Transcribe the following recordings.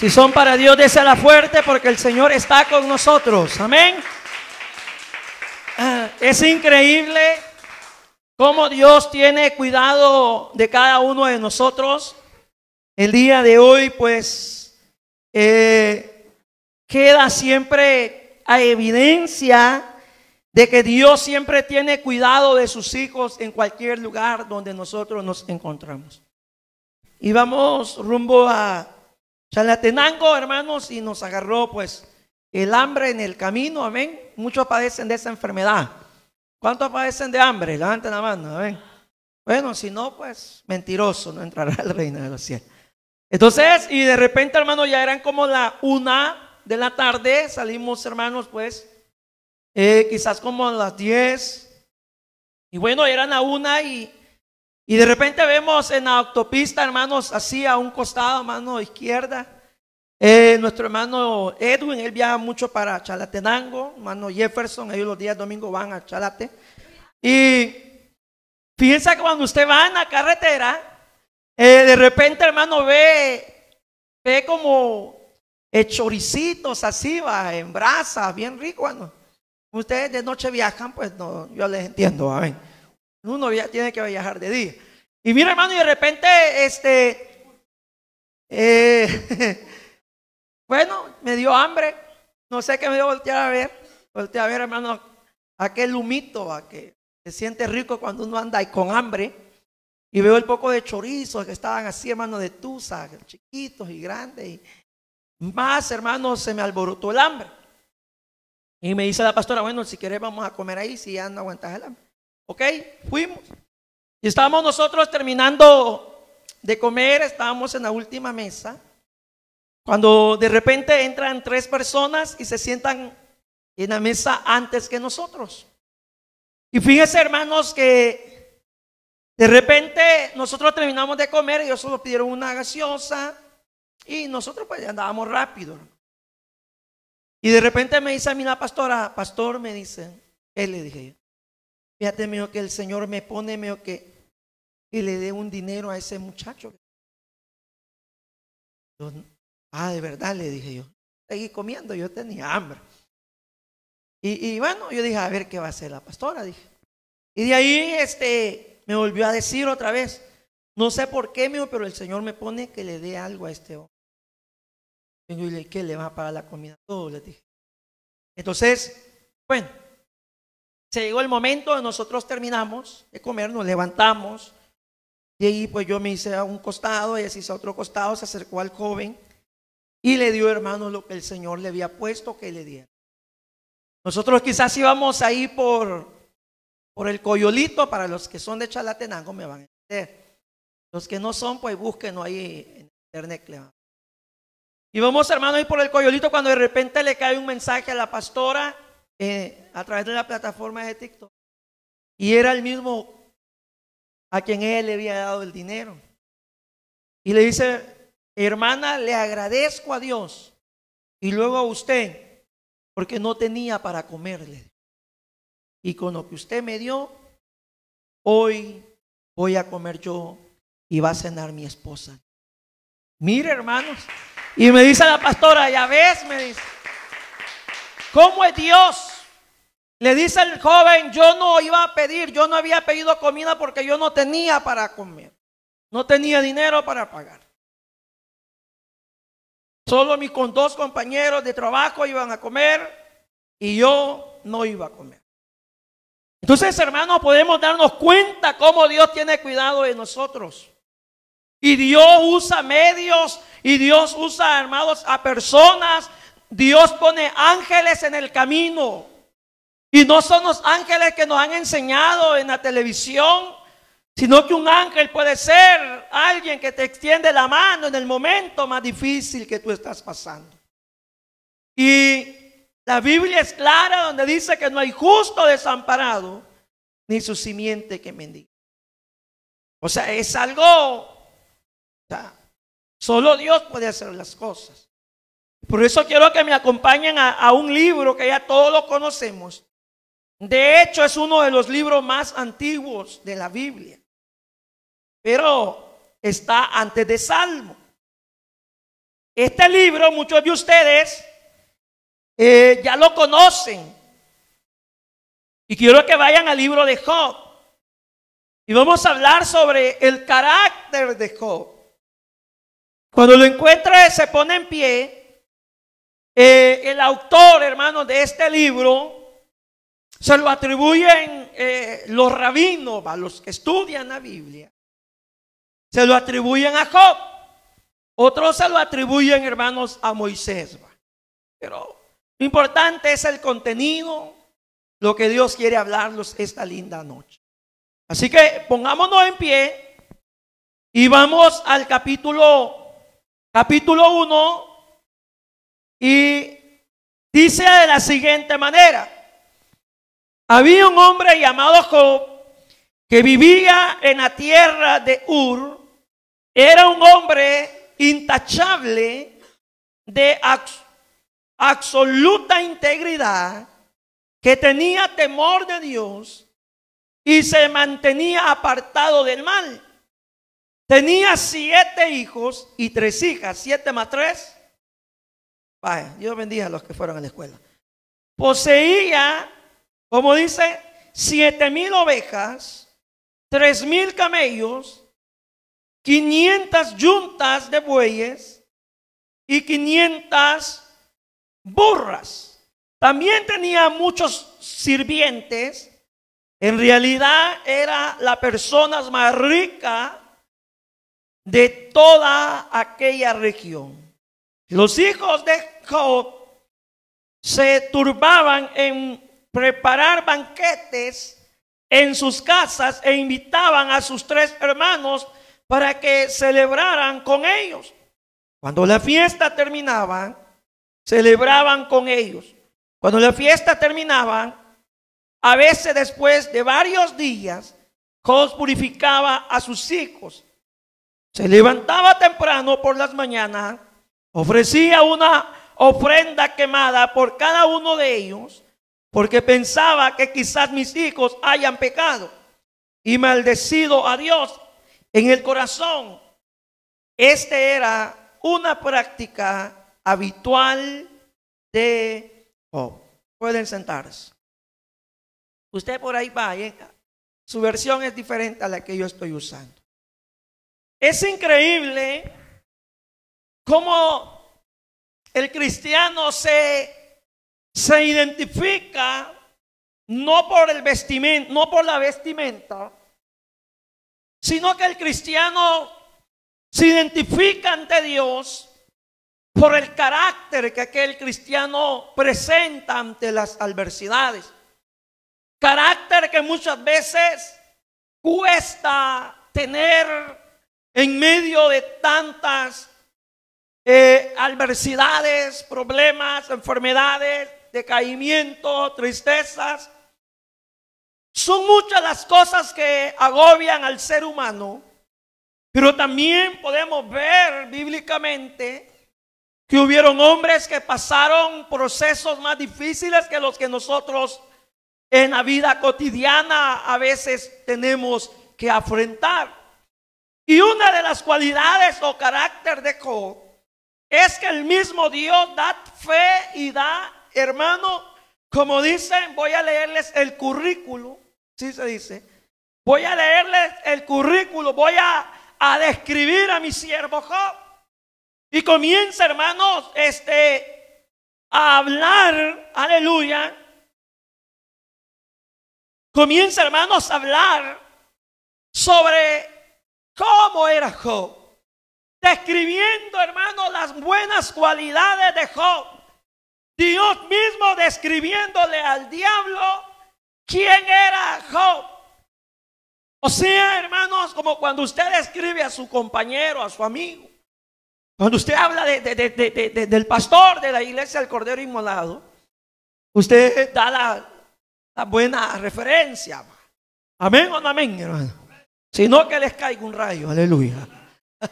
Si son para Dios, la fuerte porque el Señor está con nosotros. Amén. Ah, es increíble cómo Dios tiene cuidado de cada uno de nosotros. El día de hoy, pues, eh, queda siempre a evidencia de que Dios siempre tiene cuidado de sus hijos en cualquier lugar donde nosotros nos encontramos. Y vamos rumbo a Chalatenango, hermanos, y nos agarró pues el hambre en el camino, amén. Muchos padecen de esa enfermedad. ¿Cuántos padecen de hambre? Levanten la mano, amén. Bueno, si no, pues mentiroso, no entrará al reino de los cielos. Entonces, y de repente, hermanos, ya eran como la una de la tarde, salimos, hermanos, pues, eh, quizás como a las diez. Y bueno, eran la una y y de repente vemos en la autopista, hermanos, así a un costado, mano izquierda, eh, nuestro hermano Edwin, él viaja mucho para Chalatenango, hermano Jefferson, ellos los días domingos van a Chalate. Y piensa que cuando usted va en la carretera, eh, de repente, hermano, ve, ve como eh, choricitos así, va, en brasas, bien rico, hermano. Ustedes de noche viajan, pues no, yo les entiendo, amén. Uno ya tiene que viajar de día. Y mira, hermano, y de repente, este, eh, bueno, me dio hambre. No sé qué me dio voltear a ver. Voltear a ver, hermano, aquel humito a que se siente rico cuando uno anda con hambre. Y veo el poco de chorizos que estaban así, hermano, de tuza, chiquitos y grandes. Y más, hermano, se me alborotó el hambre. Y me dice la pastora, bueno, si quieres vamos a comer ahí, si ya no aguantas el hambre. ¿Ok? Fuimos. Y estábamos nosotros terminando de comer, estábamos en la última mesa, cuando de repente entran tres personas y se sientan en la mesa antes que nosotros. Y fíjense, hermanos, que de repente nosotros terminamos de comer, ellos solo pidieron una gaseosa y nosotros pues andábamos rápido. Y de repente me dice a mí la pastora, pastor, me dice, él le dije, Fíjate, mío, que el Señor me pone, mío, que, que le dé un dinero a ese muchacho. ah, de verdad, le dije yo. Seguí comiendo, yo tenía hambre. Y, bueno, yo dije, a ver qué va a hacer la pastora, dije. Y de ahí, este, me volvió a decir otra vez, no sé por qué, mío, pero el Señor me pone que le dé algo a este hombre. Y yo le dije, ¿qué le va a pagar la comida? Todo, le dije. Entonces, bueno, se llegó el momento nosotros terminamos de comer, nos levantamos. Y ahí pues yo me hice a un costado, ella se hizo a otro costado, se acercó al joven y le dio, hermano, lo que el Señor le había puesto que le diera. Nosotros quizás íbamos ahí por, por el coyolito, para los que son de Chalatenango me van a entender. Los que no son, pues búsquenlo ahí en internet. Íbamos Y vamos, hermano, ahí por el coyolito cuando de repente le cae un mensaje a la pastora eh, a través de la plataforma de TikTok. Y era el mismo a quien él le había dado el dinero. Y le dice, hermana, le agradezco a Dios y luego a usted, porque no tenía para comerle. Y con lo que usted me dio, hoy voy a comer yo y va a cenar mi esposa. Mire, hermanos. Y me dice la pastora, ya ves, me dice, ¿cómo es Dios? Le dice el joven, yo no iba a pedir, yo no había pedido comida porque yo no tenía para comer. No tenía dinero para pagar. Solo mis con dos compañeros de trabajo iban a comer y yo no iba a comer. Entonces, hermanos, podemos darnos cuenta cómo Dios tiene cuidado de nosotros. Y Dios usa medios, y Dios usa, armados a personas. Dios pone ángeles en el camino. Y no son los ángeles que nos han enseñado en la televisión, sino que un ángel puede ser alguien que te extiende la mano en el momento más difícil que tú estás pasando. Y la Biblia es clara donde dice que no hay justo desamparado, ni su simiente que mendiga. O sea, es algo, o solo Dios puede hacer las cosas. Por eso quiero que me acompañen a, a, un libro que ya todos lo conocemos, de hecho, es uno de los libros más antiguos de la Biblia. Pero está antes de Salmo. Este libro, muchos de ustedes eh, ya lo conocen. Y quiero que vayan al libro de Job. Y vamos a hablar sobre el carácter de Job. Cuando lo encuentra, se pone en pie. Eh, el autor, hermano, de este libro se lo atribuyen eh, los rabinos, a los que estudian la Biblia. Se lo atribuyen a Job. Otros se lo atribuyen, hermanos, a Moisés. Pero lo importante es el contenido, lo que Dios quiere hablarnos esta linda noche. Así que pongámonos en pie y vamos al capítulo, capítulo 1 y dice de la siguiente manera. Había un hombre llamado Job que vivía en la tierra de Ur. Era un hombre intachable de absoluta integridad que tenía temor de Dios y se mantenía apartado del mal. Tenía siete hijos y tres hijas, siete más tres. Vaya, Dios bendiga a los que fueron a la escuela. Poseía como dice, siete mil ovejas, tres mil camellos, quinientas yuntas de bueyes y quinientas burras. También tenía muchos sirvientes. En realidad era la persona más rica de toda aquella región. Los hijos de Job se turbaban en preparar banquetes en sus casas e invitaban a sus tres hermanos para que celebraran con ellos. Cuando la fiesta terminaba, celebraban con ellos. Cuando la fiesta terminaba, a veces después de varios días, Jos purificaba a sus hijos. Se levantaba temprano por las mañanas, ofrecía una ofrenda quemada por cada uno de ellos porque pensaba que quizás mis hijos hayan pecado y maldecido a Dios en el corazón. Este era una práctica habitual de pueden sentarse. Usted por ahí va, eh. su versión es diferente a la que yo estoy usando. Es increíble cómo el cristiano se se identifica no por el vestimenta, no por la vestimenta, sino que el cristiano se identifica ante Dios por el carácter que aquel cristiano presenta ante las adversidades. Carácter que muchas veces cuesta tener en medio de tantas eh, adversidades, problemas, enfermedades, decaimiento, tristezas. Son muchas las cosas que agobian al ser humano, pero también podemos ver bíblicamente que hubieron hombres que pasaron procesos más difíciles que los que nosotros en la vida cotidiana a veces tenemos que afrontar. Y una de las cualidades o carácter de Job es que el mismo Dios da fe y da hermano, como dicen, voy a leerles el currículo, sí se dice, voy a leerles el currículo, voy a, describir a mi siervo Job. Y comienza, hermanos, este, a hablar, aleluya. Comienza, hermanos, a hablar sobre cómo era Job. Describiendo, hermanos, las buenas cualidades de Job Dios mismo describiéndole al diablo quién era Job. O sea, hermanos, como cuando usted escribe a su compañero, a su amigo, cuando usted habla del pastor de la iglesia del Cordero Inmolado, usted da la, la buena referencia. Amén o no amén, hermano. Si no, que les caiga un rayo, aleluya.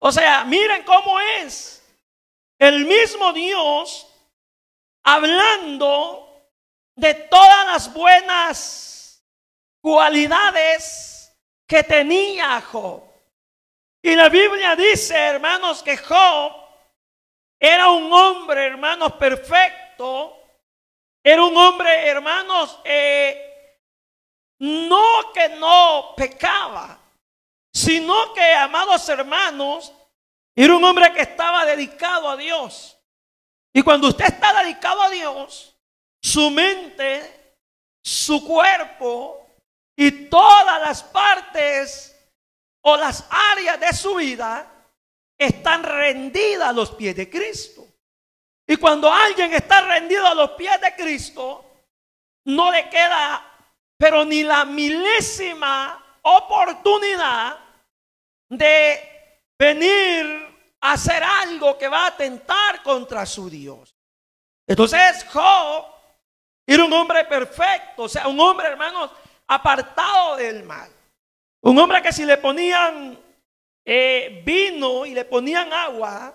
o sea, miren cómo es el mismo Dios hablando de todas las buenas cualidades que tenía Job. Y la Biblia dice, hermanos, que Job era un hombre, hermanos, perfecto. Era un hombre, hermanos, eh, no que no pecaba, sino que, amados hermanos, era un hombre que estaba dedicado a Dios. Y cuando usted está dedicado a Dios, su mente, su cuerpo y todas las partes o las áreas de su vida están rendidas a los pies de Cristo. Y cuando alguien está rendido a los pies de Cristo, no le queda, pero ni la milésima oportunidad de venir hacer algo que va a atentar contra su Dios. Entonces Job era un hombre perfecto, o sea, un hombre, hermanos, apartado del mal. Un hombre que si le ponían eh, vino y le ponían agua,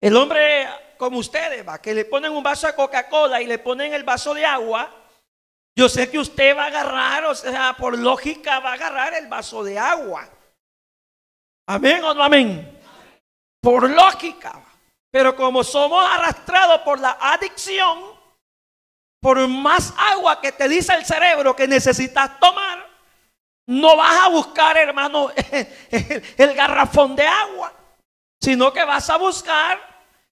el hombre como ustedes va, que le ponen un vaso de Coca-Cola y le ponen el vaso de agua, yo sé que usted va a agarrar, o sea, por lógica va a agarrar el vaso de agua. Amén o no amén por lógica. Pero como somos arrastrados por la adicción, por más agua que te dice el cerebro que necesitas tomar, no vas a buscar, hermano, el, garrafón de agua, sino que vas a buscar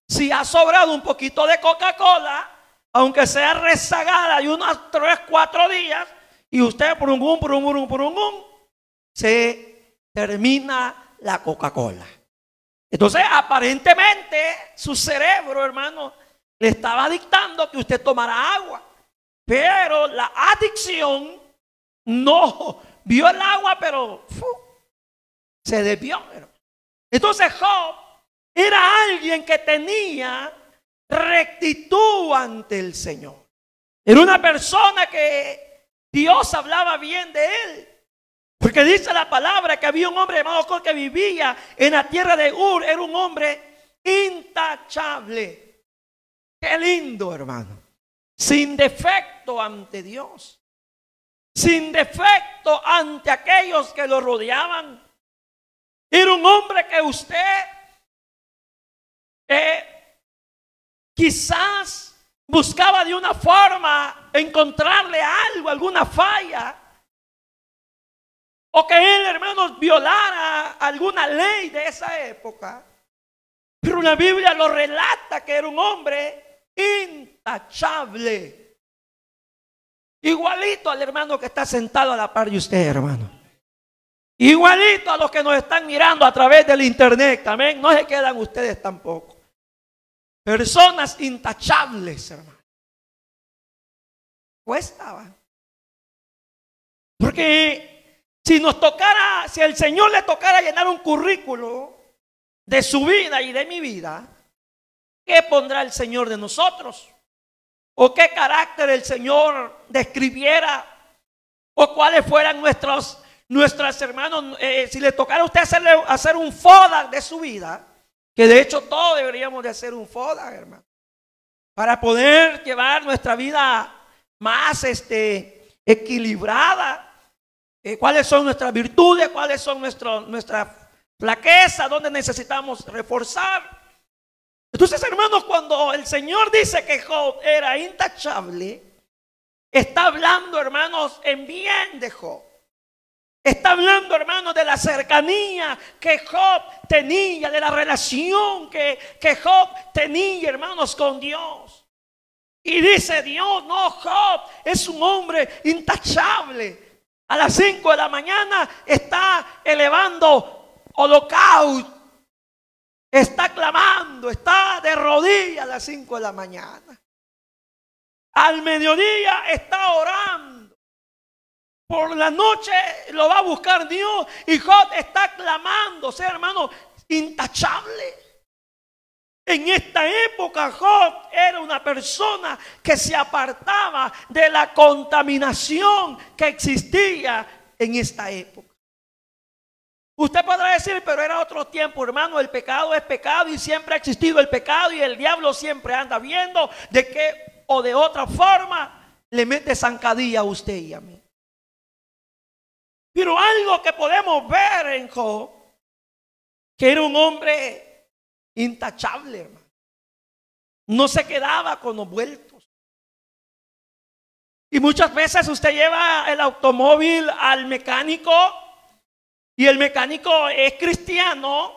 si ha sobrado un poquito de Coca-Cola, aunque sea rezagada y unos 3, 4 días, y usted por un, por un, por un, se termina la Coca-Cola. Entonces, aparentemente, su cerebro, hermano, le estaba dictando que usted tomara agua. Pero la adicción no vio el agua, pero se desvió. Entonces, Job era alguien que tenía rectitud ante el Señor. Era una persona que Dios hablaba bien de él. Porque dice la palabra que había un hombre llamado que vivía en la tierra de Ur. Era un hombre intachable. Qué lindo, hermano. Sin defecto ante Dios. Sin defecto ante aquellos que lo rodeaban. Era un hombre que usted eh, quizás buscaba de una forma encontrarle algo, alguna falla o que él, hermanos, violara alguna ley de esa época. Pero la Biblia lo relata que era un hombre intachable. Igualito al hermano que está sentado a la par de usted, hermano. Igualito a los que nos están mirando a través del internet, amén. No se quedan ustedes tampoco. Personas intachables, hermano. Cuesta, ¿va? Porque si nos tocara, si el Señor le tocara llenar un currículo de su vida y de mi vida, ¿qué pondrá el Señor de nosotros? ¿O qué carácter el Señor describiera? ¿O cuáles fueran nuestros, nuestros hermanos? Eh, si le tocara a usted hacerle, hacer un FODA de su vida, que de hecho todos deberíamos de hacer un FODA, hermano, para poder llevar nuestra vida más este, equilibrada eh, cuáles son nuestras virtudes, cuáles son nuestras nuestra flaqueza, dónde necesitamos reforzar. Entonces, hermanos, cuando el Señor dice que Job era intachable, está hablando, hermanos, en bien de Job. Está hablando, hermanos, de la cercanía que Job tenía, de la relación que, que Job tenía, hermanos, con Dios. Y dice Dios, no, Job es un hombre intachable. A las 5 de la mañana está elevando holocausto. Está clamando, está de rodillas a las 5 de la mañana. Al mediodía está orando. Por la noche lo va a buscar Dios y Jod está clamando, ser sea, hermano, intachable. En esta época Job era una persona que se apartaba de la contaminación que existía en esta época. Usted podrá decir, pero era otro tiempo, hermano, el pecado es pecado y siempre ha existido el pecado y el diablo siempre anda viendo de qué o de otra forma le mete zancadilla a usted y a mí. Pero algo que podemos ver en Job, que era un hombre intachable, hermano. No se quedaba con los vueltos. Y muchas veces usted lleva el automóvil al mecánico y el mecánico es cristiano.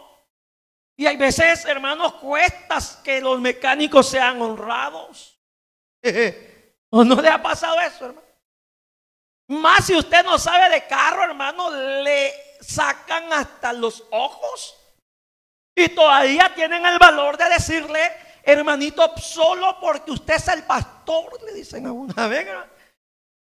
Y hay veces, hermanos, cuesta que los mecánicos sean honrados. ¿O no le ha pasado eso, hermano? Más si usted no sabe de carro, hermano, le sacan hasta los ojos. Y todavía tienen el valor de decirle, hermanito, solo porque usted es el pastor, le dicen a una venga.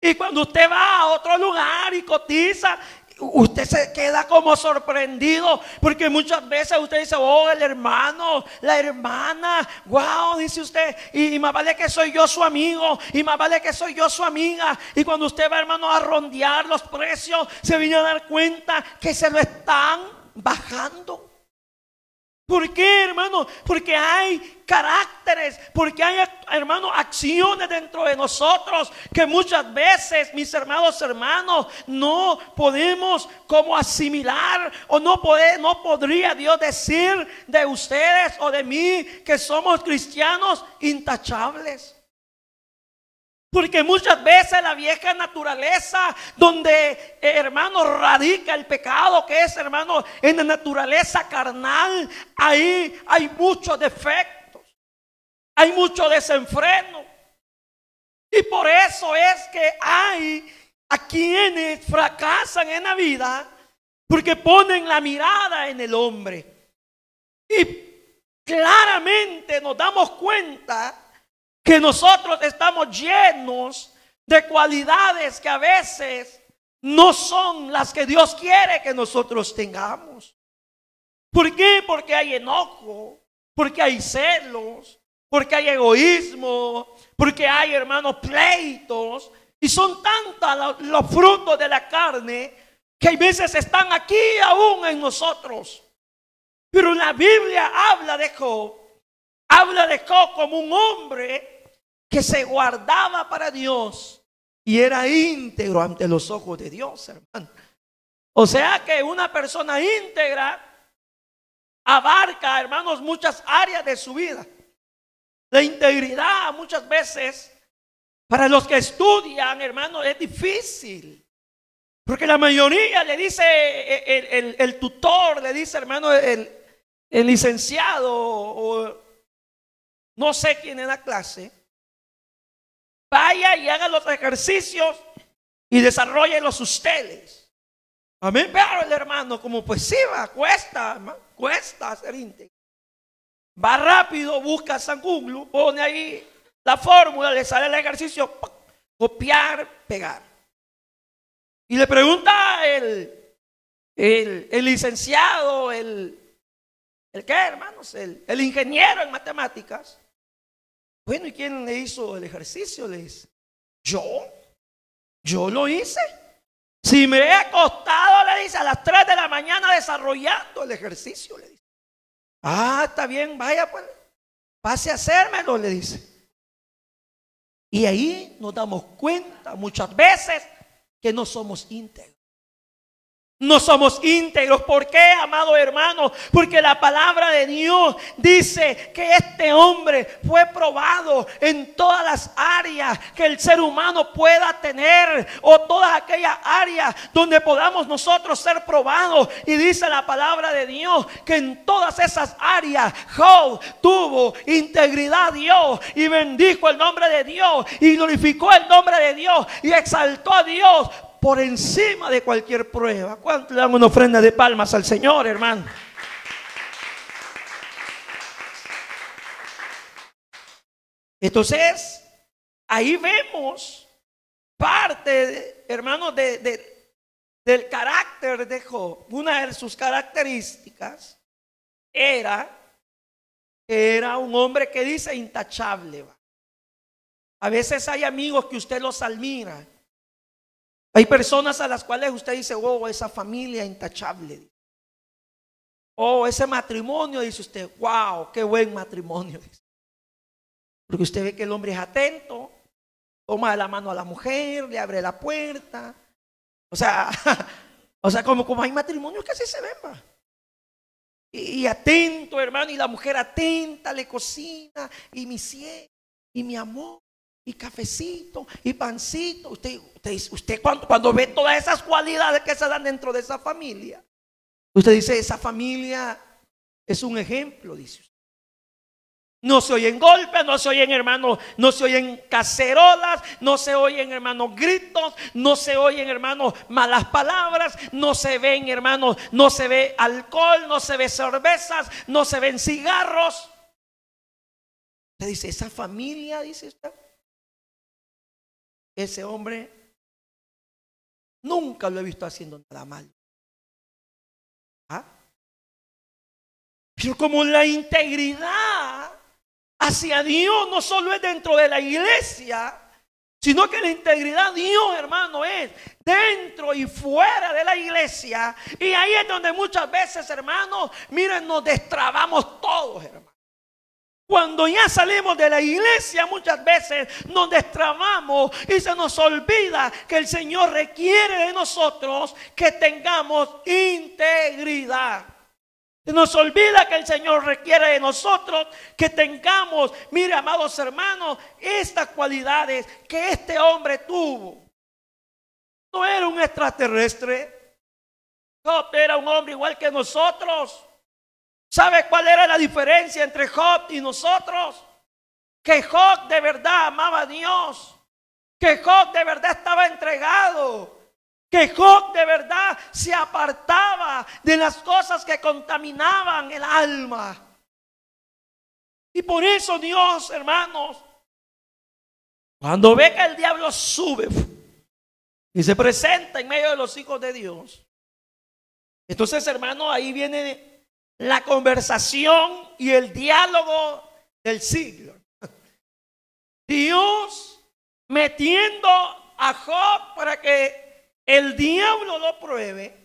Y cuando usted va a otro lugar y cotiza, usted se queda como sorprendido, porque muchas veces usted dice, oh, el hermano, la hermana, wow, dice usted, y, y, más vale que soy yo su amigo, y más vale que soy yo su amiga, y cuando usted va, hermano, a rondear los precios, se viene a dar cuenta que se lo están bajando. ¿Por qué, hermano? Porque hay caracteres, porque hay, hermano, acciones dentro de nosotros que muchas veces, mis hermanos, hermanos, no podemos como asimilar o no, poder, no podría Dios decir de ustedes o de mí que somos cristianos intachables. Porque muchas veces la vieja naturaleza, donde eh, hermano radica el pecado, que es hermano en la naturaleza carnal, ahí hay muchos defectos, hay mucho desenfreno. Y por eso es que hay a quienes fracasan en la vida, porque ponen la mirada en el hombre. Y claramente nos damos cuenta que nosotros estamos llenos de cualidades que a veces no son las que Dios quiere que nosotros tengamos. ¿Por qué? Porque hay enojo, porque hay celos, porque hay egoísmo, porque hay, hermanos, pleitos. Y son tantos los frutos de la carne que a veces están aquí aún en nosotros. Pero la Biblia habla de Job, habla de Job como un hombre que se guardaba para Dios y era íntegro ante los ojos de Dios, hermano. O sea que una persona íntegra abarca, hermanos, muchas áreas de su vida. La integridad muchas veces para los que estudian, hermano, es difícil. Porque la mayoría le dice, el, tutor le dice, hermano, el, el licenciado, o no sé quién en la clase, Vaya y haga los ejercicios y desarrolle los ustedes. Amén. Pero el hermano, como pues sí va, cuesta, hermano, cuesta hacer íntegro. Va rápido, busca San Google, pone ahí la fórmula, le sale el ejercicio, copiar, pegar. Y le pregunta el, el, el licenciado, el, el qué, hermanos, el, el ingeniero en matemáticas, bueno, ¿y quién le hizo el ejercicio? Le dice, yo, yo lo hice. Si me he acostado, le dice, a las 3 de la mañana desarrollando el ejercicio, le dice. Ah, está bien, vaya pues, pase a hacérmelo, le dice. Y ahí nos damos cuenta muchas veces que no somos íntegros. No somos íntegros. ¿Por qué, amado hermano? Porque la palabra de Dios dice que este hombre fue probado en todas las áreas que el ser humano pueda tener o todas aquellas áreas donde podamos nosotros ser probados. Y dice la palabra de Dios que en todas esas áreas Job tuvo integridad a Dios y bendijo el nombre de Dios y glorificó el nombre de Dios y exaltó a Dios por encima de cualquier prueba. ¿Cuánto le dan una ofrenda de palmas al Señor, hermano? Entonces, ahí vemos parte, hermano de, del carácter de Job. Una de sus características era que era un hombre que dice intachable. A veces hay amigos que usted los admira hay personas a las cuales usted dice, oh, esa familia intachable. Oh, ese matrimonio, dice usted, wow, qué buen matrimonio. Porque usted ve que el hombre es atento, toma de la mano a la mujer, le abre la puerta. O sea, o sea como, hay matrimonios que así se ven, va. Y, atento, hermano, y la mujer atenta le cocina, y mi cielo, y mi amor y cafecito y pancito. Usted, usted, usted cuando, ve todas esas cualidades que se dan dentro de esa familia, usted dice, esa familia es un ejemplo, dice usted. No se oyen golpes, no se oyen hermanos, no se oyen cacerolas, no se oyen hermanos gritos, no se oyen hermanos malas palabras, no se ven hermanos, no se ve alcohol, no se ve cervezas, no se ven cigarros. Usted dice, esa familia, dice usted, ese hombre nunca lo he visto haciendo nada mal. ¿Ah? Pero como la integridad hacia Dios no solo es dentro de la iglesia, sino que la integridad de Dios, hermano, es dentro y fuera de la iglesia. Y ahí es donde muchas veces, hermanos, miren, nos destrabamos todos, hermano. Cuando ya salimos de la iglesia muchas veces nos destramamos y se nos olvida que el Señor requiere de nosotros que tengamos integridad. Se Nos olvida que el Señor requiere de nosotros que tengamos, mire amados hermanos, estas cualidades que este hombre tuvo. No era un extraterrestre, no, era un hombre igual que nosotros. ¿Sabe cuál era la diferencia entre Job y nosotros? Que Job de verdad amaba a Dios. Que Job de verdad estaba entregado. Que Job de verdad se apartaba de las cosas que contaminaban el alma. Y por eso Dios, hermanos, cuando ve que el diablo sube y se presenta en medio de los hijos de Dios, entonces, hermano, ahí viene la conversación y el diálogo del siglo. Dios metiendo a Job para que el diablo lo pruebe.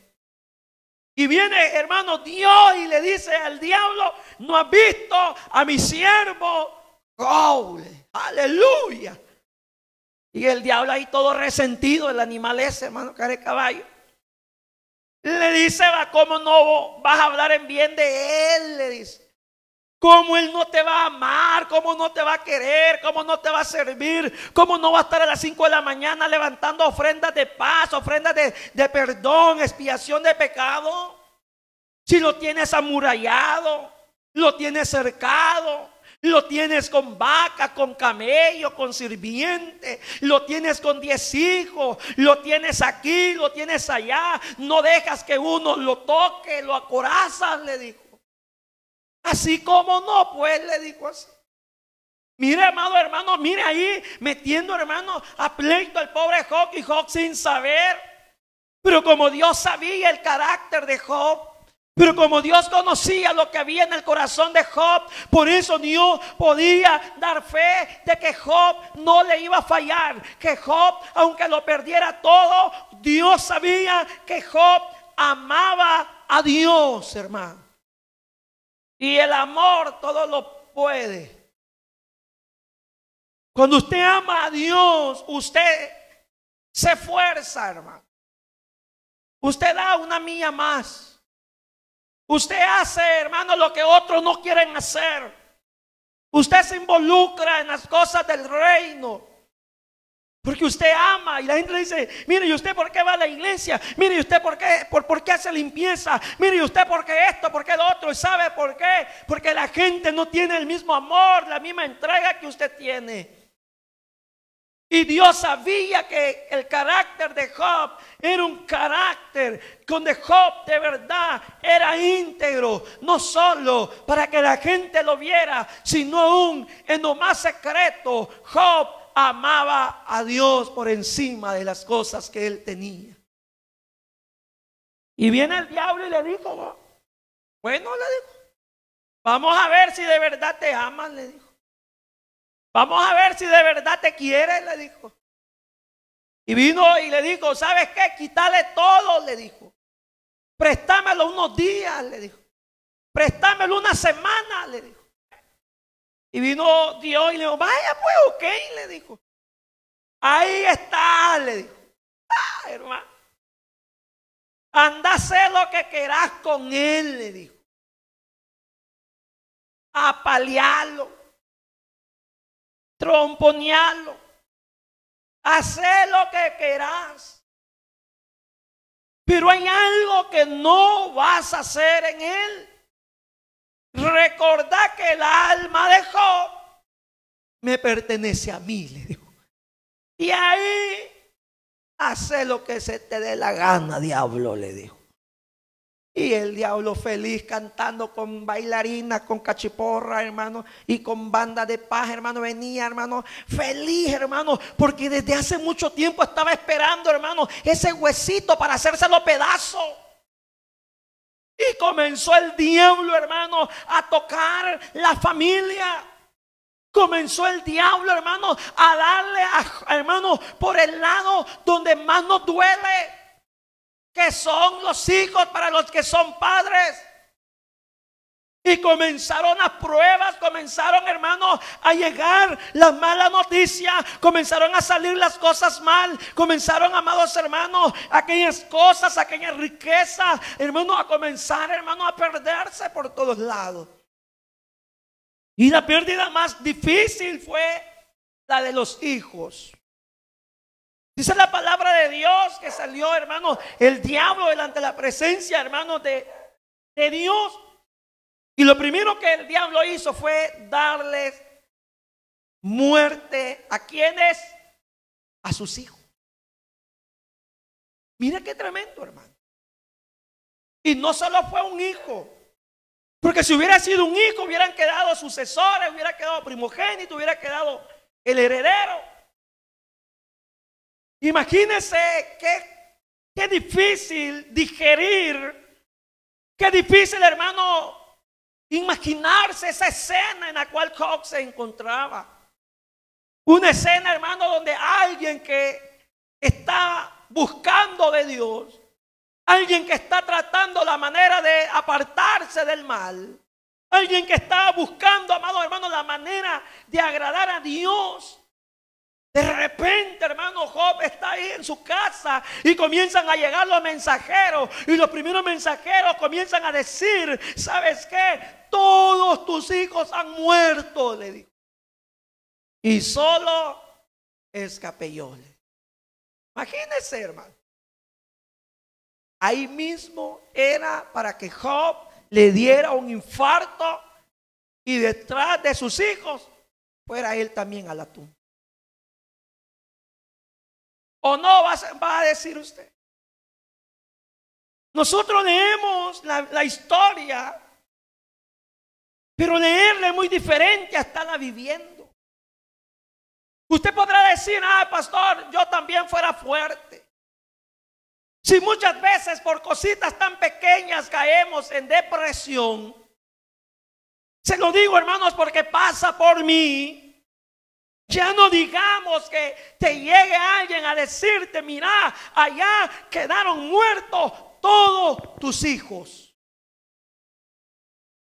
Y viene, hermano, Dios y le dice al diablo, no has visto a mi siervo Job. ¡Oh! Aleluya. Y el diablo ahí todo resentido, el animal ese, hermano, era el caballo. Le dice, va ¿cómo no vas a hablar en bien de él? Le dice. ¿Cómo Él no te va a amar? ¿Cómo no te va a querer? ¿Cómo no te va a servir? ¿Cómo no va a estar a las 5 de la mañana levantando ofrendas de paz, ofrendas de perdón, expiación de pecado? Si lo tienes amurallado, lo tienes cercado, lo tienes con vaca, con camello, con sirviente. Lo tienes con diez hijos. Lo tienes aquí, lo tienes allá. No dejas que uno lo toque, lo acorazas, le dijo. Así como no, pues le dijo así. Mire, amado hermano, mire ahí metiendo, hermano, a pleito al pobre Job y Job sin saber. Pero como Dios sabía el carácter de Job, pero como Dios conocía lo que había en el corazón de Job, por eso Dios podía dar fe de que Job no le iba a fallar, que Job, aunque lo perdiera todo, Dios sabía que Job amaba a Dios, hermano. Y el amor todo lo puede. Cuando usted ama a Dios, usted se fuerza hermano. Usted da una milla más. Usted hace, hermano, lo que otros no quieren hacer. Usted se involucra en las cosas del reino. Porque usted ama y la gente le dice, mire, ¿y usted por qué va a la iglesia? Mire, ¿y usted por qué, por, por qué hace limpieza? Mire, ¿y usted por qué esto, por qué lo otro? ¿Y sabe por qué? Porque la gente no tiene el mismo amor, la misma entrega que usted tiene. Y Dios sabía que el carácter de Job era un carácter donde Job de verdad era íntegro, no solo para que la gente lo viera, sino aún en lo más secreto, Job amaba a Dios por encima de las cosas que él tenía. Y viene el diablo y le dijo, bueno, le dijo, vamos a ver si de verdad te aman, le dijo. Vamos a ver si de verdad te quiere, le dijo. Y vino y le dijo, ¿sabes qué? Quítale todo, le dijo. Préstamelo unos días, le dijo. Préstamelo una semana, le dijo. Y vino Dios y le dijo, vaya pues, ok, le dijo. Ahí está, le dijo. Ah, hermano. Anda sé lo que querás con él, le dijo. A paliarlo tromponearlo, hace lo que querás. Pero hay algo que no vas a hacer en él. Recordá que el alma de Job me pertenece a mí, le dijo. Y ahí hace lo que se te dé la gana, diablo, le dijo. Y el diablo feliz cantando con bailarinas, con cachiporra, hermano, y con banda de paz, hermano, venía, hermano, feliz, hermano, porque desde hace mucho tiempo estaba esperando, hermano, ese huesito para hacérselo pedazo. Y comenzó el diablo, hermano, a tocar la familia. Comenzó el diablo, hermano, a darle, a, hermano, por el lado donde más nos duele que son los hijos para los que son padres. Y comenzaron las pruebas, comenzaron hermanos a llegar las malas noticias, comenzaron a salir las cosas mal, comenzaron amados hermanos aquellas cosas, aquellas riquezas, hermanos a comenzar hermanos a perderse por todos lados. Y la pérdida más difícil fue la de los hijos. Dice la palabra de Dios que salió, hermano, el diablo delante de la presencia, hermano, de, Dios. Y lo primero que el diablo hizo fue darles muerte a quienes? A sus hijos. Mira qué tremendo, hermano. Y no solo fue un hijo, porque si hubiera sido un hijo, hubieran quedado sucesores, hubiera quedado primogénito, hubiera quedado el heredero. Imagínense qué, qué difícil digerir, qué difícil, hermano, imaginarse esa escena en la cual Cox se encontraba. Una escena, hermano, donde alguien que está buscando de Dios, alguien que está tratando la manera de apartarse del mal, alguien que está buscando, amado hermano, la manera de agradar a Dios, de repente, hermano Job está ahí en su casa y comienzan a llegar los mensajeros. Y los primeros mensajeros comienzan a decir, ¿sabes qué? Todos tus hijos han muerto, le dijo. Y solo escapé yo. Imagínense, hermano. Ahí mismo era para que Job le diera un infarto y detrás de sus hijos fuera él también a la tumba. ¿O no va a, decir usted? Nosotros leemos la, historia, pero leerla es muy diferente a estarla viviendo. Usted podrá decir, ah, pastor, yo también fuera fuerte. Si muchas veces por cositas tan pequeñas caemos en depresión, se lo digo hermanos porque pasa por mí, ya no digamos que te llegue alguien a decirte, mira, allá quedaron muertos todos tus hijos.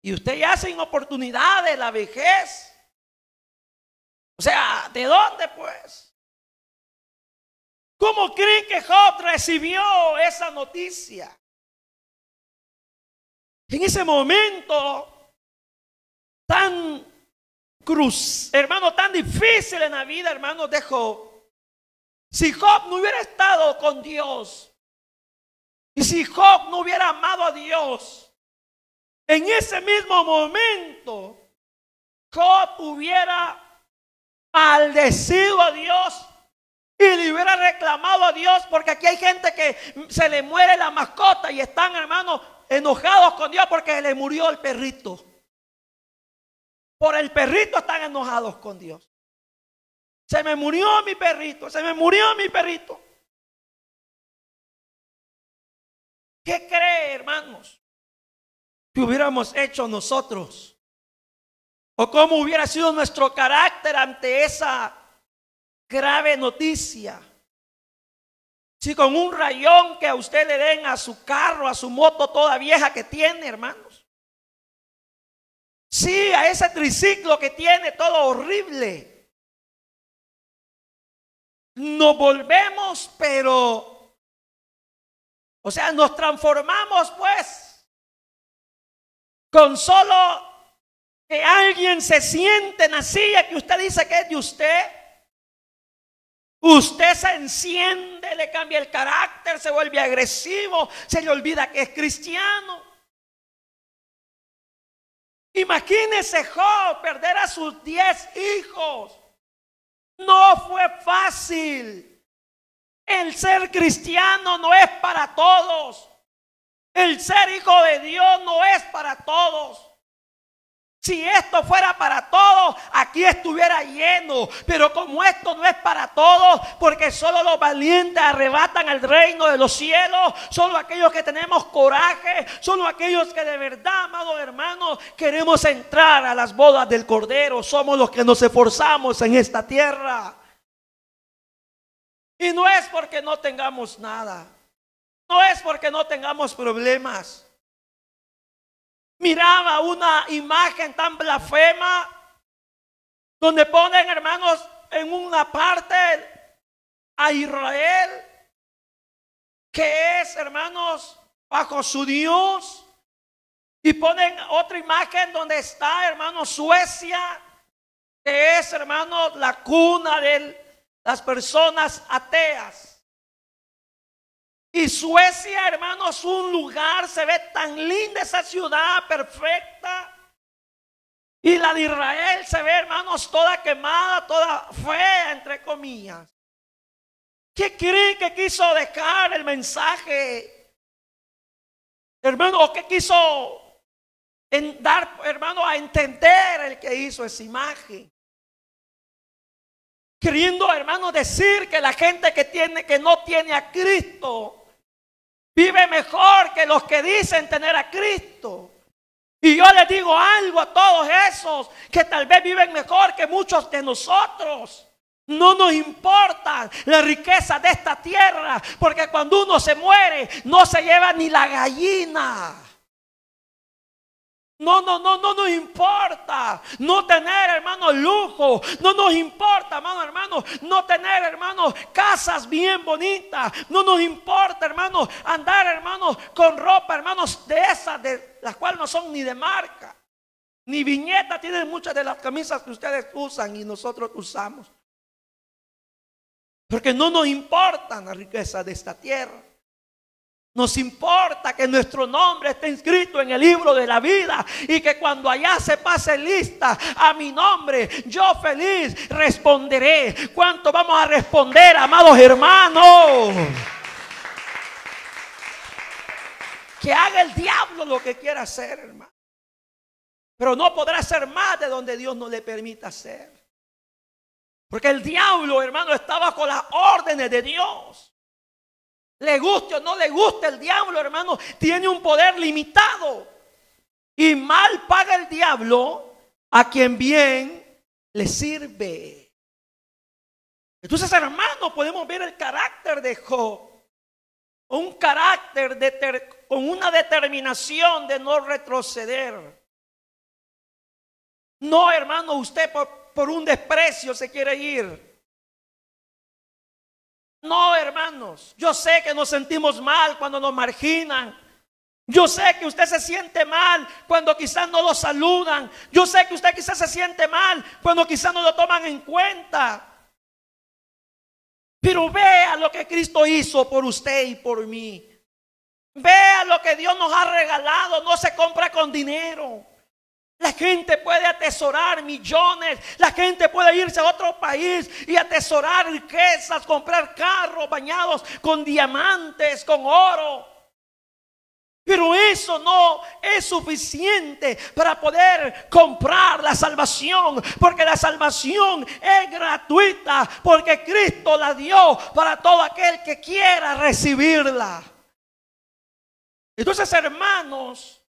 Y usted ya sin de la vejez. O sea, ¿de dónde pues? ¿Cómo creen que Job recibió esa noticia? En ese momento tan cruz. Hermano, tan difícil en la vida, hermano, de Job. Si Job no hubiera estado con Dios, y si Job no hubiera amado a Dios, en ese mismo momento, Job hubiera maldecido a Dios y le hubiera reclamado a Dios, porque aquí hay gente que se le muere la mascota y están, hermanos, enojados con Dios porque le murió el perrito. Por el perrito están enojados con Dios. Se me murió mi perrito, se me murió mi perrito. ¿Qué cree, hermanos, que hubiéramos hecho nosotros? ¿O cómo hubiera sido nuestro carácter ante esa grave noticia? Si con un rayón que a usted le den a su carro, a su moto toda vieja que tiene, hermano. Sí, a ese triciclo que tiene todo horrible. Nos volvemos, pero... O sea, nos transformamos pues. Con solo que alguien se siente en que usted dice que es de usted. Usted se enciende, le cambia el carácter, se vuelve agresivo, se le olvida que es cristiano. Imagínese Job perder a sus diez hijos. No fue fácil. El ser cristiano no es para todos. El ser hijo de Dios no es para todos. Si esto fuera para todos, aquí estuviera lleno. Pero como esto no es para todos, porque solo los valientes arrebatan el reino de los cielos, solo aquellos que tenemos coraje, solo aquellos que de verdad, amados hermanos, queremos entrar a las bodas del Cordero, somos los que nos esforzamos en esta tierra. Y no es porque no tengamos nada, no es porque no tengamos problemas miraba una imagen tan blasfema donde ponen, hermanos, en una parte a Israel, que es, hermanos, bajo su Dios, y ponen otra imagen donde está, hermano Suecia, que es, hermano la cuna de las personas ateas. Y Suecia, hermanos, un lugar, se ve tan linda esa ciudad, perfecta. Y la de Israel se ve, hermanos, toda quemada, toda fea, entre comillas. ¿Qué creen que quiso dejar el mensaje? Hermano, ¿o qué quiso en dar, hermano, a entender el que hizo esa imagen? Queriendo, hermano, decir que la gente que, tiene, que no tiene a Cristo vive mejor que los que dicen tener a Cristo. Y yo les digo algo a todos esos que tal vez viven mejor que muchos de nosotros. No nos importa la riqueza de esta tierra, porque cuando uno se muere no se lleva ni la gallina. No, no, no, no nos importa no tener, hermano, lujo. No nos importa, hermano, hermano, no tener, hermano, casas bien bonitas. No nos importa, hermano, andar, hermano, con ropa, hermanos, de esas, de las cuales no son ni de marca. Ni viñeta tienen muchas de las camisas que ustedes usan y nosotros usamos. Porque no nos importa la riqueza de esta tierra. Nos importa que nuestro nombre esté inscrito en el libro de la vida y que cuando allá se pase lista a mi nombre, yo feliz responderé. ¿Cuánto vamos a responder, amados hermanos? Que haga el diablo lo que quiera hacer, hermano. Pero no podrá ser más de donde Dios no le permita hacer, Porque el diablo, hermano, está bajo las órdenes de Dios. Le guste o no le guste el diablo, hermano, tiene un poder limitado. Y mal paga el diablo a quien bien le sirve. Entonces, hermano, podemos ver el carácter de Job. Un carácter con una determinación de no retroceder. No, hermano, usted por un desprecio se quiere ir. No, hermanos, yo sé que nos sentimos mal cuando nos marginan. Yo sé que usted se siente mal cuando quizás no lo saludan. Yo sé que usted quizás se siente mal cuando quizás no lo toman en cuenta. Pero vea lo que Cristo hizo por usted y por mí. Vea lo que Dios nos ha regalado. No se compra con dinero. La gente puede atesorar millones, la gente puede irse a otro país y atesorar riquezas, comprar carros bañados con diamantes, con oro. Pero eso no es suficiente para poder comprar la salvación, porque la salvación es gratuita, porque Cristo la dio para todo aquel que quiera recibirla. Entonces, hermanos,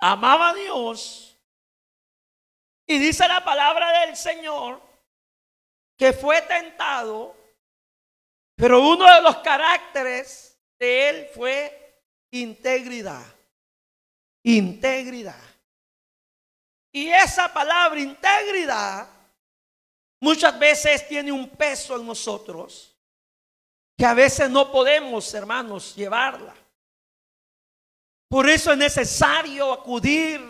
amaba a Dios y dice la palabra del Señor que fue tentado, pero uno de los caracteres de él fue integridad. Integridad. Y esa palabra integridad muchas veces tiene un peso en nosotros que a veces no podemos, hermanos, llevarla. Por eso es necesario acudir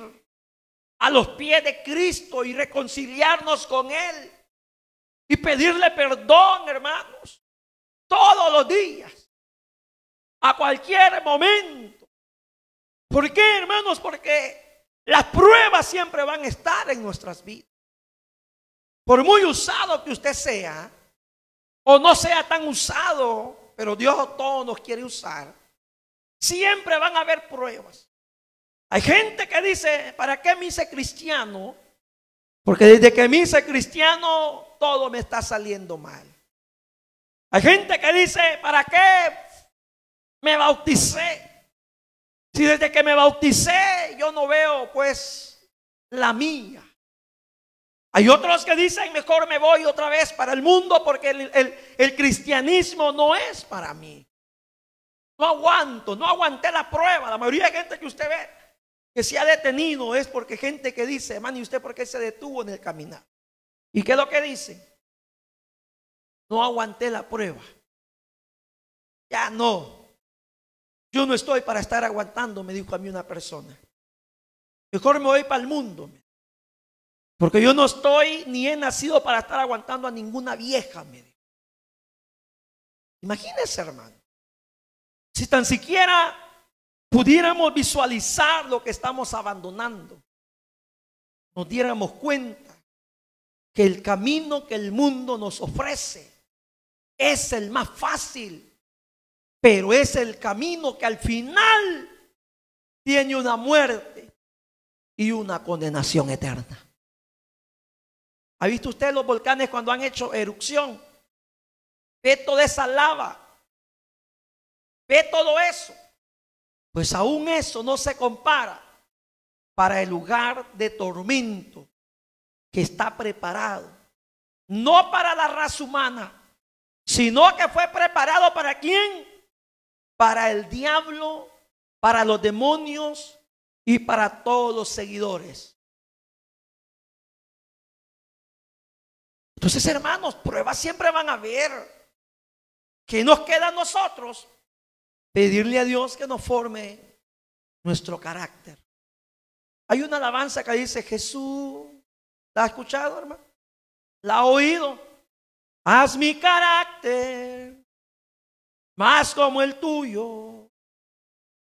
a los pies de Cristo y reconciliarnos con Él y pedirle perdón, hermanos, todos los días, a cualquier momento. ¿Por qué, hermanos? Porque las pruebas siempre van a estar en nuestras vidas. Por muy usado que usted sea, o no sea tan usado, pero Dios todo nos quiere usar. Siempre van a haber pruebas. Hay gente que dice, ¿para qué me hice cristiano? Porque desde que me hice cristiano, todo me está saliendo mal. Hay gente que dice, ¿para qué me bauticé? Si desde que me bauticé yo no veo pues la mía. Hay otros que dicen, mejor me voy otra vez para el mundo porque el, el cristianismo no es para mí no aguanto, no aguanté la prueba. La mayoría de gente que usted ve que se ha detenido es porque gente que dice, hermano, ¿y usted por qué se detuvo en el caminar? ¿Y qué es lo que dice No aguanté la prueba. Ya no. Yo no estoy para estar aguantando, me dijo a mí una persona. Mejor me voy para el mundo. Porque yo no estoy ni he nacido para estar aguantando a ninguna vieja, me dijo. Imagínese, hermano. Si tan siquiera pudiéramos visualizar lo que estamos abandonando, nos diéramos cuenta que el camino que el mundo nos ofrece es el más fácil, pero es el camino que al final tiene una muerte y una condenación eterna. ¿Ha visto usted los volcanes cuando han hecho erupción? Ve toda esa lava todo eso. Pues aún eso no se compara para el lugar de tormento que está preparado. No para la raza humana, sino que fue preparado para quién? Para el diablo, para los demonios y para todos los seguidores. Entonces, hermanos, pruebas siempre van a ver ¿Qué nos queda a nosotros? Pedirle a Dios que nos forme nuestro carácter. Hay una alabanza que dice Jesús. ¿La ha escuchado, hermano? ¿La ha oído? Haz mi carácter más como el tuyo.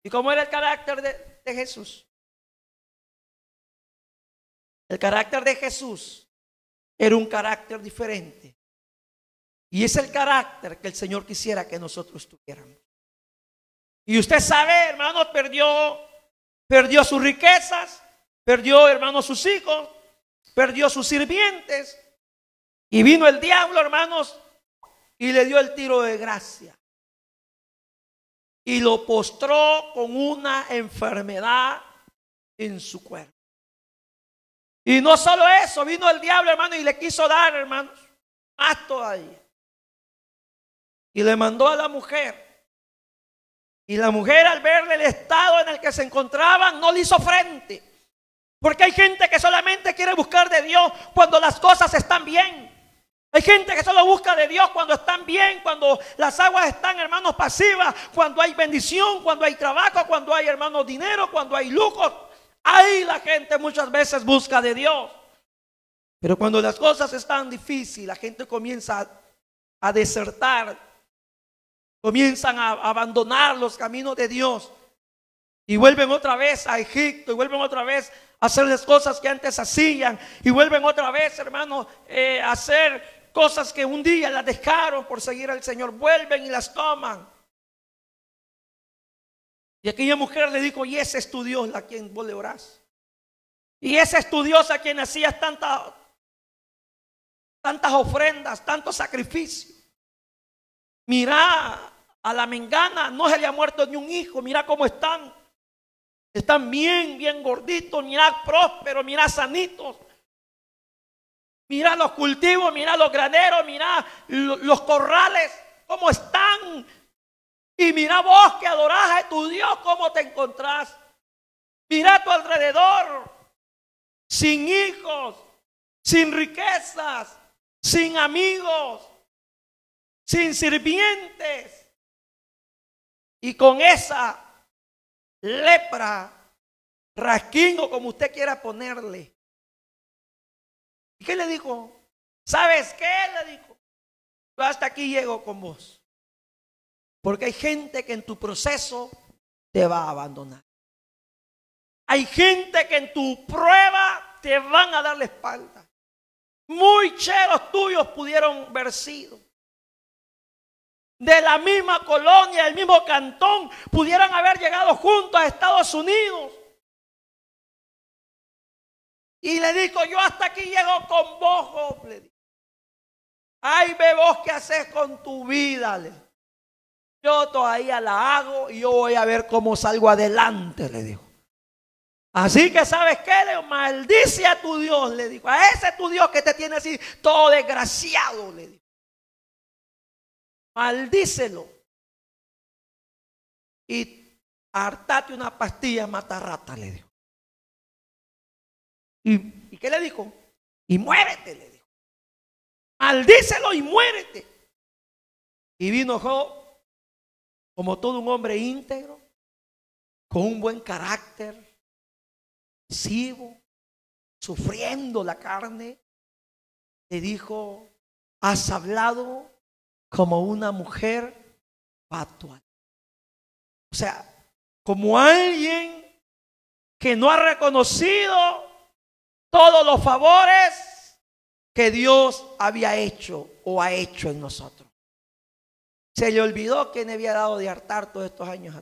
¿Y cómo era el carácter de, de Jesús? El carácter de Jesús era un carácter diferente. Y es el carácter que el Señor quisiera que nosotros tuviéramos. Y usted sabe, hermanos perdió, perdió sus riquezas, perdió, hermanos sus hijos, perdió sus sirvientes. Y vino el diablo, hermanos, y le dio el tiro de gracia. Y lo postró con una enfermedad en su cuerpo. Y no solo eso, vino el diablo, hermano, y le quiso dar, hermanos, más todavía. Y le mandó a la mujer y la mujer al verle el estado en el que se encontraban no le hizo frente. Porque hay gente que solamente quiere buscar de Dios cuando las cosas están bien. Hay gente que solo busca de Dios cuando están bien, cuando las aguas están, hermanos, pasivas, cuando hay bendición, cuando hay trabajo, cuando hay, hermanos, dinero, cuando hay lucro. Ahí la gente muchas veces busca de Dios. Pero cuando las cosas están difíciles, la gente comienza a desertar, comienzan a abandonar los caminos de Dios y vuelven otra vez a Egipto y vuelven otra vez a hacer las cosas que antes hacían y vuelven otra vez, hermano, eh, a hacer cosas que un día las dejaron por seguir al Señor, vuelven y las toman. Y aquella mujer le dijo, y ese es tu Dios a quien vos le orás. Y ese es tu Dios a quien hacías tantas tantas ofrendas, tantos sacrificios. Mira a la mengana no se le ha muerto ni un hijo. Mira cómo están. Están bien, bien gorditos. Mira próspero, mira sanitos. Mira los cultivos, mira los graneros, mira los corrales, cómo están. Y mira vos que adorás a tu Dios, cómo te encontrás. Mira tu alrededor, sin hijos, sin riquezas, sin amigos, sin sirvientes. Y con esa lepra, rasquingo, como usted quiera ponerle. ¿Y qué le dijo? ¿Sabes qué? Le dijo. Yo hasta aquí llego con vos. Porque hay gente que en tu proceso te va a abandonar. Hay gente que en tu prueba te van a dar la espalda. Muy cheros tuyos pudieron haber sido de la misma colonia, del mismo cantón, pudieran haber llegado juntos a Estados Unidos. Y le dijo, yo hasta aquí llego con vos, Le Ay, ve vos qué haces con tu vida. Le Yo todavía la hago y yo voy a ver cómo salgo adelante, le dijo. Así que sabes qué, Leo, maldice a tu Dios, le dijo. A ese tu Dios que te tiene así todo desgraciado, le dijo maldícelo y hartate una pastilla rata le dijo. ¿Y, qué le dijo? Y muérete, le dijo. Maldícelo y muérete. Y vino Job, como todo un hombre íntegro, con un buen carácter, Sivo sufriendo la carne, le dijo, has hablado como una mujer fatua. O sea, como alguien que no ha reconocido todos los favores que Dios había hecho o ha hecho en nosotros. Se le olvidó que le había dado de hartar todos estos años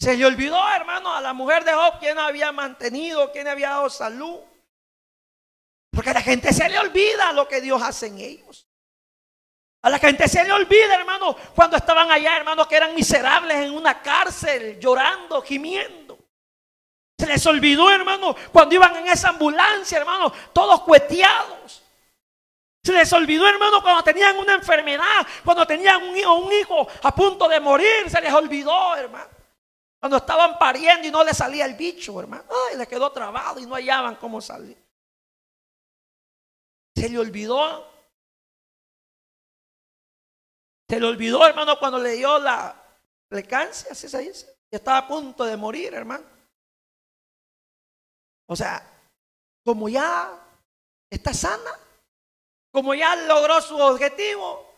Se le olvidó, hermano, a la mujer de Job quién había mantenido, quién había dado salud. Porque a la gente se le olvida lo que Dios hace en ellos. A la gente se le olvida, hermano, cuando estaban allá, hermano, que eran miserables en una cárcel, llorando, gimiendo. Se les olvidó, hermano, cuando iban en esa ambulancia, hermano, todos cueteados. Se les olvidó, hermano, cuando tenían una enfermedad, cuando tenían un hijo, un hijo a punto de morir, se les olvidó, hermano. Cuando estaban pariendo y no le salía el bicho, hermano. Ay, le quedó trabado y no hallaban cómo salir. Se le olvidó se le olvidó, hermano, cuando le dio la plecancia, así se dice. estaba a punto de morir, hermano. O sea, como ya está sana, como ya logró su objetivo,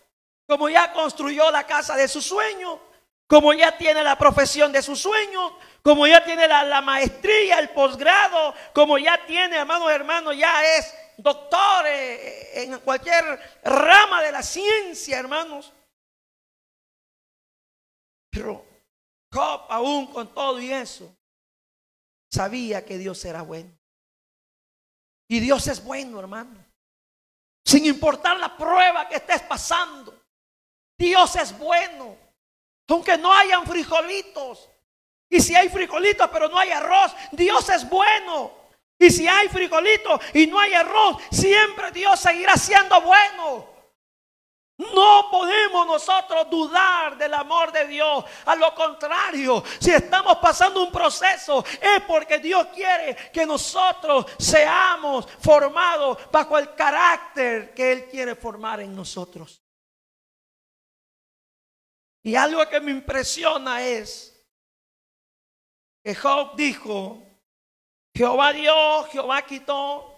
como ya construyó la casa de su sueño, como ya tiene la profesión de su sueño, como ya tiene la, la maestría, el posgrado, como ya tiene, hermanos, hermanos, ya es doctor eh, en cualquier rama de la ciencia, hermanos copa aún con todo y eso, sabía que Dios era bueno. Y Dios es bueno, hermano. Sin importar la prueba que estés pasando, Dios es bueno. Aunque no hayan frijolitos. Y si hay frijolitos, pero no hay arroz, Dios es bueno. Y si hay frijolitos y no hay arroz, siempre Dios seguirá siendo bueno. No podemos nosotros dudar del amor de Dios. A lo contrario, si estamos pasando un proceso, es porque Dios quiere que nosotros seamos formados bajo el carácter que Él quiere formar en nosotros. Y algo que me impresiona es que Job dijo, Jehová Dios, Jehová quitó,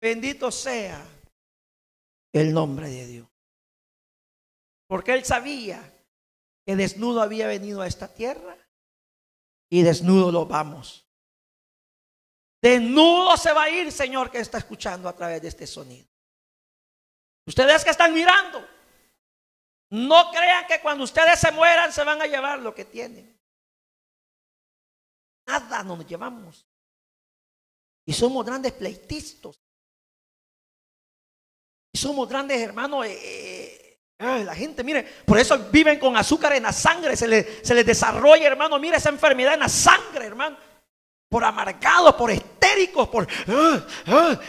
bendito sea el nombre de Dios. Porque él sabía que desnudo había venido a esta tierra y desnudo lo vamos. Desnudo se va a ir, Señor, que está escuchando a través de este sonido. Ustedes que están mirando, no crean que cuando ustedes se mueran se van a llevar lo que tienen. Nada nos llevamos. Y somos grandes pleitistas. Y somos grandes hermanos. Eh, eh, la gente, mire, por eso viven con azúcar en la sangre, se les, desarrolla, hermano, mire esa enfermedad en la sangre, hermano. Por amargados, por estéricos, por...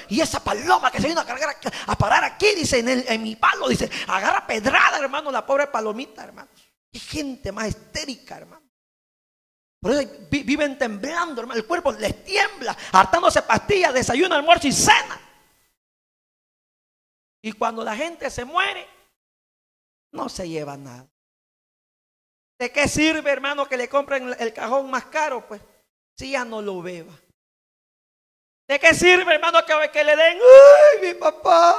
y esa paloma que se vino a, cargar, a parar aquí, dice, en, mi palo, dice, agarra pedrada, hermano, la pobre palomita, hermano. Qué gente más estérica, hermano. Por eso viven temblando, hermano. El cuerpo les tiembla, hartándose pastillas, desayuno, almuerzo y cena. Y cuando la gente se muere, no se lleva nada. ¿De qué sirve, hermano, que le compren el cajón más caro? Pues si ya no lo beba. ¿De qué sirve, hermano, que, que le den, ay, mi papá,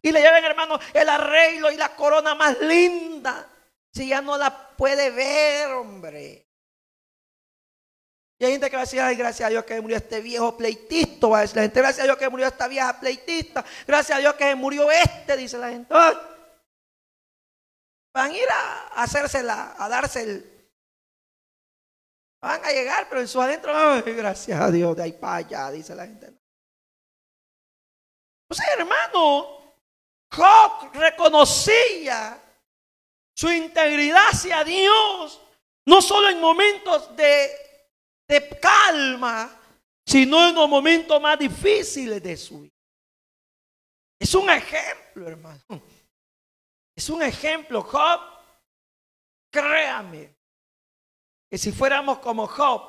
y le lleven, hermano, el arreglo y la corona más linda, si ya no la puede ver, hombre? Y hay gente que va a decir, ay, gracias a Dios que murió este viejo pleitista, va a decir la gente, gracias a Dios que murió esta vieja pleitista, gracias a Dios que murió este, dice la gente. ¡Ay! Van a ir a hacérsela, a darse el. Van a llegar, pero en su adentro, ay, gracias a Dios, de ahí para allá, dice la gente. Entonces, pues, hermano, Job reconocía su integridad hacia Dios, no solo en momentos de, de calma, sino en los momentos más difíciles de su vida. Es un ejemplo, hermano. Es un ejemplo, Job. Créame que si fuéramos como Job,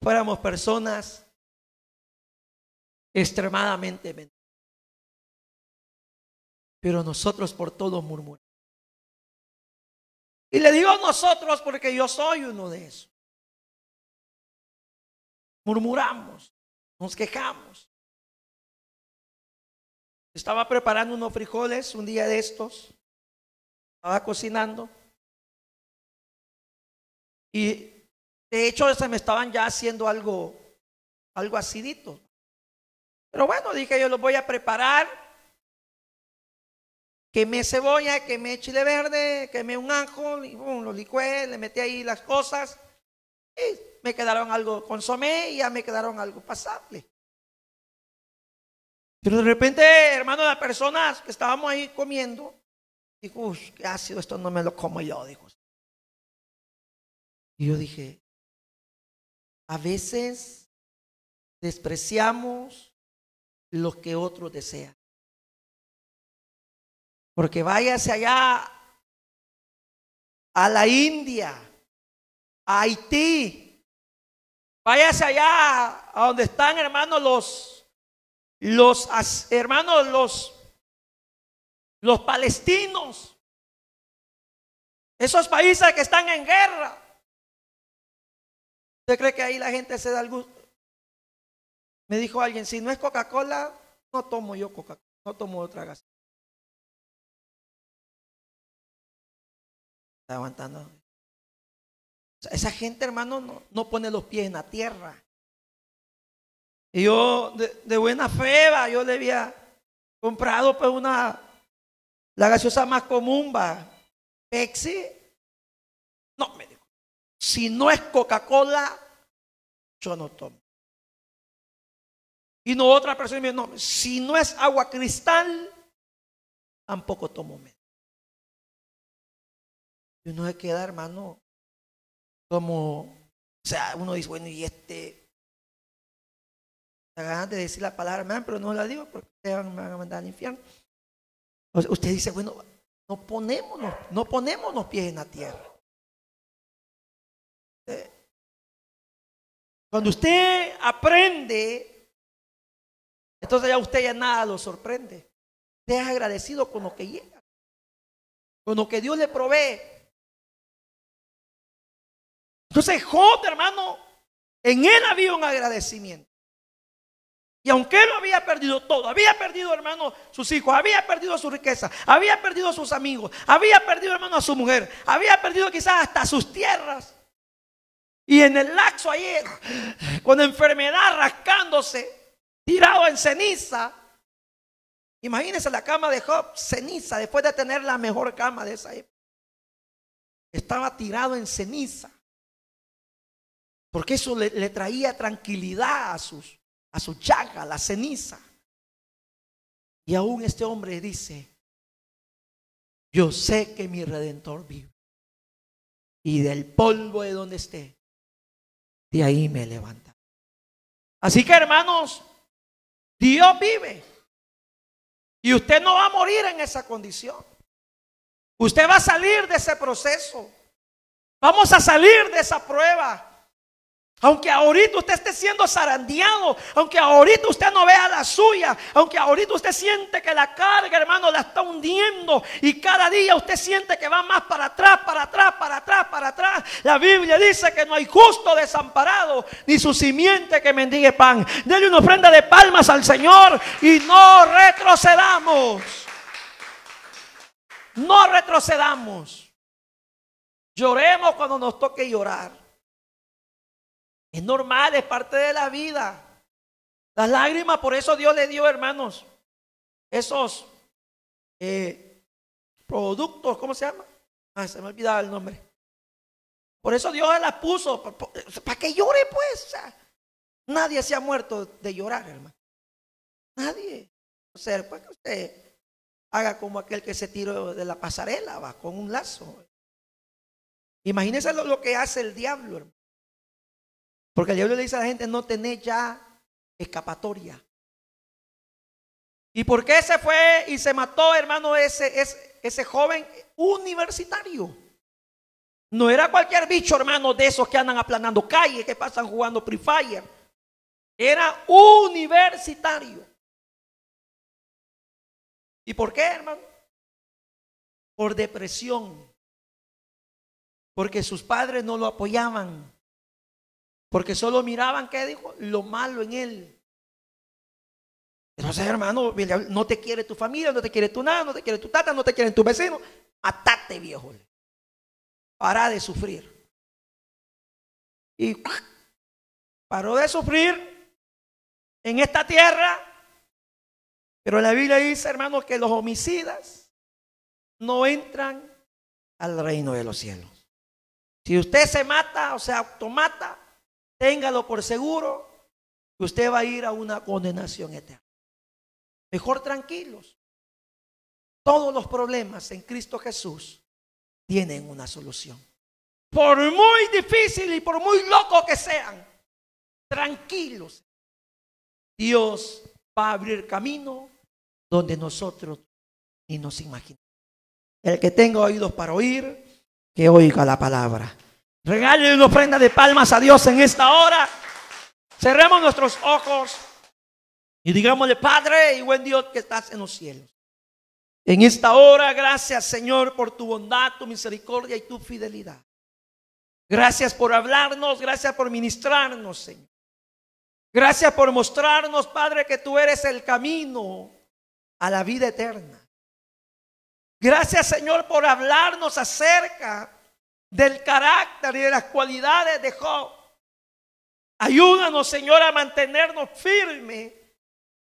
fuéramos personas extremadamente mentiras. Pero nosotros por todo murmuramos. Y le digo nosotros porque yo soy uno de esos. Murmuramos, nos quejamos. Estaba preparando unos frijoles un día de estos estaba cocinando. Y de hecho se me estaban ya haciendo algo, algo acidito. Pero bueno, dije yo los voy a preparar. me cebolla, quemé chile verde, quemé un anjo, y boom, lo licué, le metí ahí las cosas. Y me quedaron algo consomé y ya me quedaron algo pasable. Pero de repente, hermano, las personas que estábamos ahí comiendo, Dijo, qué ácido, esto no me lo como yo, dijo. Y yo dije, a veces despreciamos lo que otro desea. Porque váyase allá a la India, a Haití, váyase allá a donde están hermanos los, los hermanos los los palestinos, esos países que están en guerra. ¿Usted cree que ahí la gente se da el gusto? Me dijo alguien, si no es Coca-Cola, no tomo yo Coca-Cola, no tomo otra gasolina. Está aguantando. esa gente, hermano, no, pone los pies en la tierra. Y yo, de, buena fe, yo le había comprado pues una la gaseosa más común va Pepsi. No, me dijo. Si no es Coca-Cola, yo no tomo. Y no otra persona me dijo, no, si no es agua cristal, tampoco tomo menos. Y uno se queda, hermano, como, o sea, uno dice, bueno, y este, la ganas de decir la palabra, pero no la digo porque me van a mandar al infierno. Usted dice, bueno, no ponemos, no ponemos pies en la tierra. Cuando usted aprende, entonces ya usted ya nada lo sorprende. Usted es agradecido con lo que llega, con lo que Dios le provee. Entonces J hermano, en él había un agradecimiento. Y aunque él lo había perdido todo, había perdido, hermano, sus hijos, había perdido su riqueza, había perdido a sus amigos, había perdido, hermano, a su mujer, había perdido quizás hasta sus tierras. Y en el laxo ayer, con enfermedad rascándose, tirado en ceniza. Imagínense la cama de Job, ceniza, después de tener la mejor cama de esa época. Estaba tirado en ceniza. Porque eso le traía tranquilidad a sus a su chaga, la ceniza. Y aún este hombre dice, yo sé que mi redentor vive. Y del polvo de donde esté, de ahí me levanta. Así que hermanos, Dios vive. Y usted no va a morir en esa condición. Usted va a salir de ese proceso. Vamos a salir de esa prueba. Aunque ahorita usted esté siendo zarandeado, aunque ahorita usted no vea la suya, aunque ahorita usted siente que la carga, hermano, la está hundiendo y cada día usted siente que va más para atrás, para atrás, para atrás, para atrás. La Biblia dice que no hay justo desamparado ni su simiente que mendigue pan. Dele una ofrenda de palmas al Señor y no retrocedamos. No retrocedamos. Lloremos cuando nos toque llorar. Es normal, es parte de la vida. Las lágrimas, por eso Dios le dio, hermanos, esos eh, productos, ¿cómo se llama? Ah, se me olvidaba el nombre. Por eso Dios las puso, para, que llore pues. nadie se ha muerto de llorar, hermano. Nadie. O sea, pues que usted haga como aquel que se tiró de la pasarela, va, con un lazo. Imagínese lo, lo que hace el diablo, hermano. Porque el diablo le dice a la gente, no tenés ya escapatoria. ¿Y por qué se fue y se mató, hermano, ese, ese, ese joven universitario? No era cualquier bicho, hermano, de esos que andan aplanando calles, que pasan jugando pre Fire. Era universitario. ¿Y por qué, hermano? Por depresión. Porque sus padres no lo apoyaban. Porque solo miraban, ¿qué dijo? Lo malo en él. Entonces, hermano, no te quiere tu familia, no te quiere tu nada, no te quiere tu tata, no te quieren tu vecino. Matate, viejo. Para de sufrir. Y paró de sufrir en esta tierra. Pero la Biblia dice, hermano, que los homicidas no entran al reino de los cielos. Si usted se mata o sea, automata, téngalo por seguro que usted va a ir a una condenación eterna. Mejor tranquilos. Todos los problemas en Cristo Jesús tienen una solución. Por muy difícil y por muy loco que sean, tranquilos. Dios va a abrir camino donde nosotros ni nos imaginamos. El que tenga oídos para oír, que oiga la palabra. Regale una ofrenda de palmas a Dios en esta hora. Cerremos nuestros ojos y digámosle, Padre y buen Dios que estás en los cielos. En esta hora, gracias Señor por tu bondad, tu misericordia y tu fidelidad. Gracias por hablarnos, gracias por ministrarnos, Señor. Gracias por mostrarnos, Padre, que tú eres el camino a la vida eterna. Gracias, Señor, por hablarnos acerca del carácter y de las cualidades de Job. Ayúdanos, Señor, a mantenernos firmes,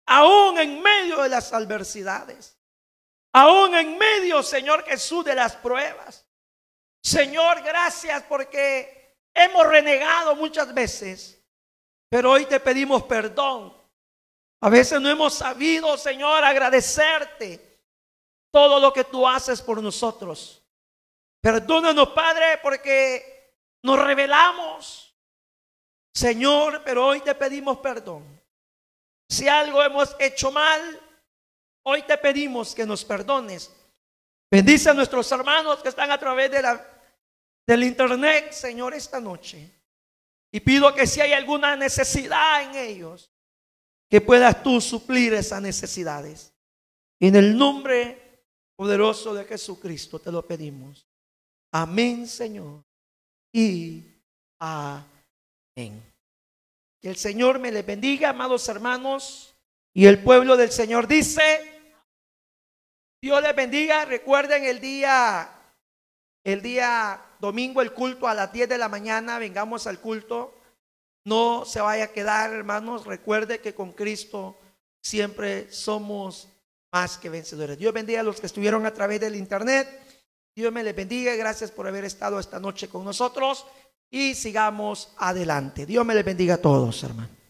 aún en medio de las adversidades, aún en medio, Señor Jesús, de las pruebas. Señor, gracias porque hemos renegado muchas veces, pero hoy te pedimos perdón. A veces no hemos sabido, Señor, agradecerte todo lo que tú haces por nosotros. Perdónanos, Padre, porque nos revelamos. Señor, pero hoy te pedimos perdón. Si algo hemos hecho mal, hoy te pedimos que nos perdones. Bendice a nuestros hermanos que están a través de la, del internet, Señor, esta noche. Y pido que si hay alguna necesidad en ellos, que puedas tú suplir esas necesidades. En el nombre poderoso de Jesucristo te lo pedimos. Amén, Señor. Y amén. Que el Señor me les bendiga, amados hermanos. Y el pueblo del Señor dice, Dios les bendiga. Recuerden el día, el día domingo, el culto a las 10 de la mañana. Vengamos al culto. No se vaya a quedar, hermanos. Recuerde que con Cristo siempre somos más que vencedores. Dios bendiga a los que estuvieron a través del internet. Dios me le bendiga. Gracias por haber estado esta noche con nosotros y sigamos adelante. Dios me le bendiga a todos, hermano.